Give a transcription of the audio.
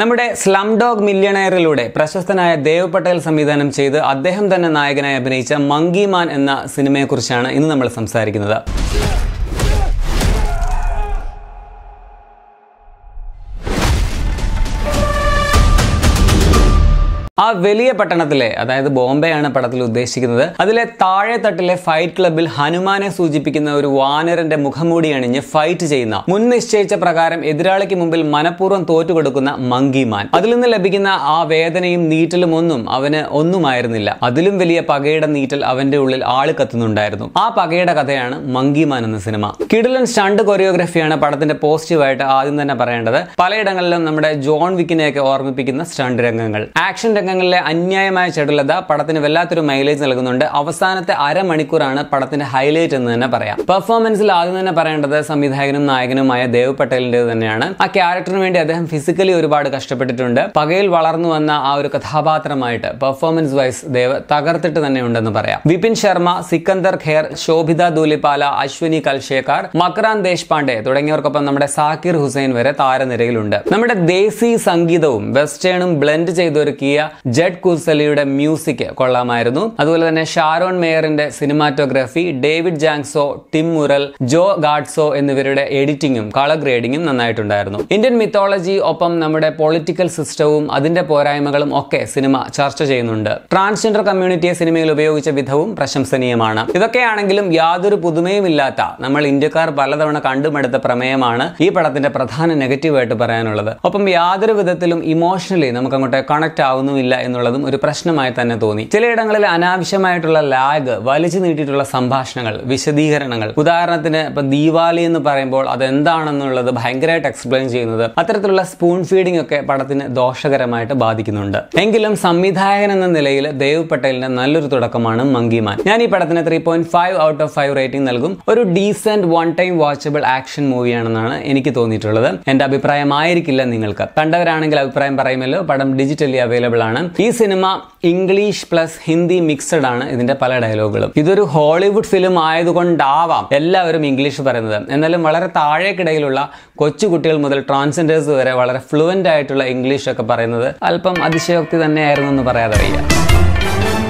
നമ്മുടെ slum dog മില്യണയറിലൂടെ പ്രശസ്തനായ ദേവ് പട്ടേൽ സംവിധാനം ചെയ്ത് അദ്ദേഹം തന്നെ നായകനായി അഭിനയിച്ച മങ്കി മാൻ എന്ന സിനിമയെക്കുറിച്ചാണ് ഇന്ന് നമ്മൾ സംസാരിക്കുന്നത് ആ വലിയ പട്ടണത്തിലെ അതായത് ബോംബെയാണ് ആണ് പടത്തിൽ ഉദ്ദേശിക്കുന്നത് അതിലെ താഴെ തട്ടിലെ ഫൈറ്റ് ക്ലബിൽ ഹനുമാനെ സൂചിപ്പിക്കുന്ന ഒരു വാനരന്റെ മുഖംമൂടി അണിഞ്ഞ് ഫൈറ്റ് ചെയ്യുന്ന മുൻ നിശ്ചയിച്ച പ്രകാരം എതിരാളിക്ക് മുമ്പിൽ മനഃപൂർവ്വം തോറ്റുകൊടുക്കുന്ന മങ്കിമാൻ അതിൽ നിന്ന് ലഭിക്കുന്ന ആ വേദനയും നീറ്റലും ഒന്നും അവന് ഒന്നുമായിരുന്നില്ല അതിലും വലിയ പകയുടെ നീറ്റൽ അവന്റെ ഉള്ളിൽ ആള് കത്തുന്നുണ്ടായിരുന്നു ആ പകയുടെ കഥയാണ് മങ്കിമാൻ എന്ന സിനിമ കിടിലൻ സ്റ്റണ്ട് കൊറിയോഗ്രഫിയാണ് പടത്തിന്റെ പോസിറ്റീവായിട്ട് ആദ്യം തന്നെ പറയേണ്ടത് പലയിടങ്ങളിലും നമ്മുടെ ജോൺ വിക്കിനെയൊക്കെ ഓർമ്മിപ്പിക്കുന്ന സ്റ്റണ്ട് രംഗങ്ങൾ ആക്ഷൻ രംഗങ്ങളിലെ അന്യായമായ ചെടുലത പടത്തിന് വല്ലാത്തൊരു മൈലേജ് നൽകുന്നുണ്ട് അവസാനത്തെ അരമണിക്കൂറാണ് പടത്തിന്റെ ഹൈലൈറ്റ് എന്ന് തന്നെ പറയാം പെർഫോമൻസിൽ ആദ്യം തന്നെ പറയേണ്ടത് സംവിധായകനും നായകനുമായ ദേവ് പട്ടേലിന്റെ തന്നെയാണ് ആ ക്യാരക്ടറിന് വേണ്ടി അദ്ദേഹം ഫിസിക്കലി ഒരുപാട് കഷ്ടപ്പെട്ടിട്ടുണ്ട് പകയിൽ വളർന്നു വന്ന ആ ഒരു കഥാപാത്രമായിട്ട് പെർഫോമൻസ് വൈസ് ദേവ് തകർത്തിട്ട് തന്നെ ഉണ്ടെന്ന് പറയാം വിപിൻ ശർമ്മ സിക്കന്ദർ ഖേർ ശോഭിത ദൂലിപാല അശ്വിനി കൽശേക്കാർ മക്രാൻ ദേശ്പാണ്ഡെ തുടങ്ങിയവർക്കൊപ്പം നമ്മുടെ സാക്കിർ ഹുസൈൻ വരെ താരനിരയിലുണ്ട് നമ്മുടെ ദേശീയ സംഗീതവും വെസ്റ്റേണും ബ്ലെൻഡ് ചെയ്തൊരുക്കിയ ജഡ് കുസലിയുടെ മ്യൂസിക് കൊള്ളാമായിരുന്നു അതുപോലെ തന്നെ ഷാരോൺ മേയറിന്റെ cinematography David Jancso Tim Murrell Joe ഗാഡ്സോ എന്നിവരുടെ എഡിറ്റിംഗും കളർ ഗ്രേഡിംഗും നന്നായിട്ടുണ്ടായിരുന്നു ഇന്ത്യൻ മിത്തോളജി ഒപ്പം നമ്മുടെ പൊളിറ്റിക്കൽ സിസ്റ്റവും അതിന്റെ പോരായ്മകളും ഒക്കെ സിനിമ ചർച്ച ചെയ്യുന്നുണ്ട് ട്രാൻസ്ജെൻഡർ കമ്മ്യൂണിറ്റിയെ സിനിമയിൽ ഉപയോഗിച്ച വിധവും പ്രശംസനീയമാണ് ഇതൊക്കെയാണെങ്കിലും യാതൊരു പുതുമയുമില്ലാത്ത നമ്മൾ ഇന്ത്യക്കാർ പലതവണ കണ്ടുമെടുത്ത പ്രമേയമാണ് ഈ പടത്തിന്റെ പ്രധാന നെഗറ്റീവായിട്ട് പറയാനുള്ളത് ഒപ്പം യാതൊരു വിധത്തിലും ഇമോഷണലി നമുക്ക് അങ്ങോട്ട് കണക്ട് ആവുന്നുമില്ല ഇല്ല എന്നുള്ളതും ഒരു പ്രശ്നമായി തന്നെ തോന്നി ചിലയിടങ്ങളിൽ അനാവശ്യമായിട്ടുള്ള ലാഗ് വലിച്ചു നീട്ടിയിട്ടുള്ള സംഭാഷണങ്ങൾ വിശദീകരണങ്ങൾ ഉദാഹരണത്തിന് ഇപ്പൊ ദീപാവലി എന്ന് പറയുമ്പോൾ അതെന്താണെന്നുള്ളത് ഭയങ്കരമായിട്ട് എക്സ്പ്ലെയിൻ ചെയ്യുന്നത് അത്തരത്തിലുള്ള സ്പൂൺ ഫീഡിംഗ് ഒക്കെ പടത്തിന് ദോഷകരമായിട്ട് ബാധിക്കുന്നുണ്ട് എങ്കിലും സംവിധായകൻ എന്ന നിലയിൽ ദേവ് പട്ടേലിന്റെ നല്ലൊരു തുടക്കമാണ് മങ്കിമാൻ ഞാൻ ഈ പടത്തിന് three point five out of five rating നൽകും ഒരു decent one time watchable action മൂവിയാണെന്നാണ് എനിക്ക് തോന്നിയിട്ടുള്ളത് എന്റെ അഭിപ്രായമായിരിക്കില്ല നിങ്ങൾക്ക് കണ്ടവരാണെങ്കിൽ അഭിപ്രായം പറയുമല്ലോ പടം ഡിജിറ്റലി അവൈലബിൾ ആണ് ആണ് ഈ സിനിമ ഇംഗ്ലീഷ് പ്ലസ് ഹിന്ദി മിക്സഡ് ആണ് ഇതിന്റെ പല ഡയലോഗുകളും ഇതൊരു ഹോളിവുഡ് ഫിലിം ആയതുകൊണ്ടാവാം എല്ലാവരും ഇംഗ്ലീഷ് പറയുന്നത് എന്നാലും വളരെ താഴേക്കിടയിലുള്ള കൊച്ചുകുട്ടികൾ മുതൽ ട്രാൻസ്ജെൻഡേഴ്സ് വരെ വളരെ ഫ്ലുവൻ്റ് ആയിട്ടുള്ള ഇംഗ്ലീഷ് ഒക്കെ പറയുന്നത് അല്പം അതിശയോക്തി തന്നെയായിരുന്നു എന്ന് പറയാതെ